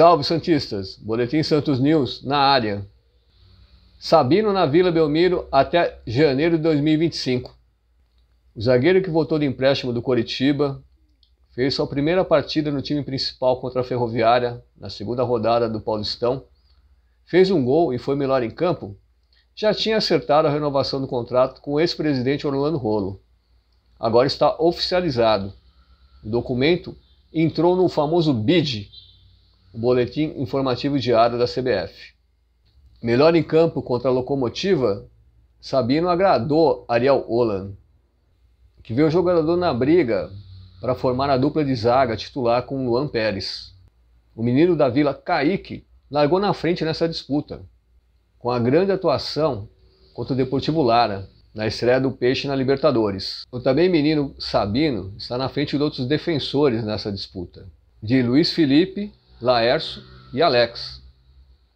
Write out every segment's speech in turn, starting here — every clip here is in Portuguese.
Salve Santistas! Boletim Santos News na área. Sabino na Vila Belmiro até janeiro de 2025. O zagueiro que voltou de empréstimo do Coritiba fez sua primeira partida no time principal contra a Ferroviária na segunda rodada do Paulistão, fez um gol e foi melhor em campo, já tinha acertado a renovação do contrato com o ex-presidente Orlando Rolo. Agora está oficializado. O documento entrou no famoso BID, o boletim informativo diário da CBF. Melhor em campo contra a Locomotiva, Sabino agradou Ariel Olan, que vê o jogador na briga para formar a dupla de zaga titular com Luan Pérez. O menino da Vila Caíque largou na frente nessa disputa, com a grande atuação contra o Deportivo Lara, na estreia do Peixe na Libertadores. O também menino Sabino está na frente de outros defensores nessa disputa, de Luiz Felipe Laércio e Alex,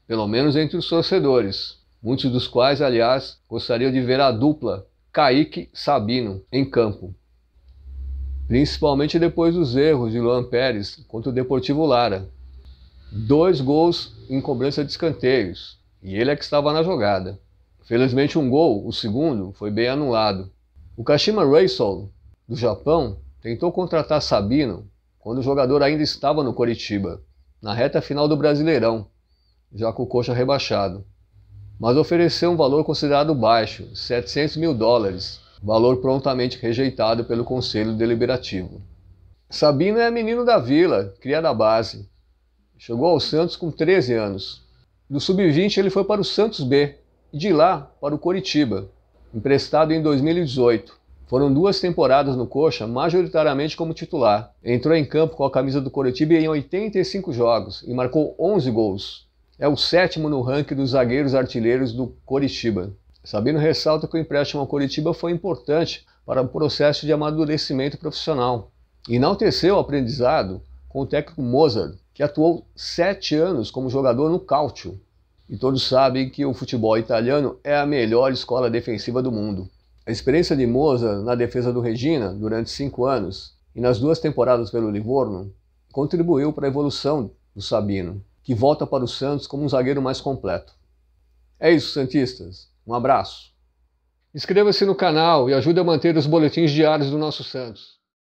pelo menos entre os torcedores, muitos dos quais, aliás, gostariam de ver a dupla Kaique Sabino em campo. Principalmente depois dos erros de Luan Pérez contra o Deportivo Lara. Dois gols em cobrança de escanteios, e ele é que estava na jogada. Felizmente um gol, o segundo, foi bem anulado. O Kashima Reysol, do Japão, tentou contratar Sabino quando o jogador ainda estava no Coritiba na reta final do Brasileirão, já com o Coxa rebaixado, mas ofereceu um valor considerado baixo, 700 mil dólares, valor prontamente rejeitado pelo Conselho Deliberativo. Sabino é menino da vila, cria da base. Chegou ao Santos com 13 anos. Do sub-20 ele foi para o Santos B e de lá para o Coritiba, emprestado em 2018. Foram duas temporadas no Coxa, majoritariamente como titular. Entrou em campo com a camisa do Coritiba em 85 jogos e marcou 11 gols. É o sétimo no ranking dos zagueiros artilheiros do Coritiba. Sabino ressalta que o empréstimo ao Coritiba foi importante para o processo de amadurecimento profissional. Enalteceu o aprendizado com o técnico Mozart, que atuou sete anos como jogador no Cautio. E todos sabem que o futebol italiano é a melhor escola defensiva do mundo. A experiência de Moza na defesa do Regina durante cinco anos e nas duas temporadas pelo Livorno contribuiu para a evolução do Sabino, que volta para o Santos como um zagueiro mais completo. É isso, Santistas. Um abraço. Inscreva-se no canal e ajude a manter os boletins diários do nosso Santos.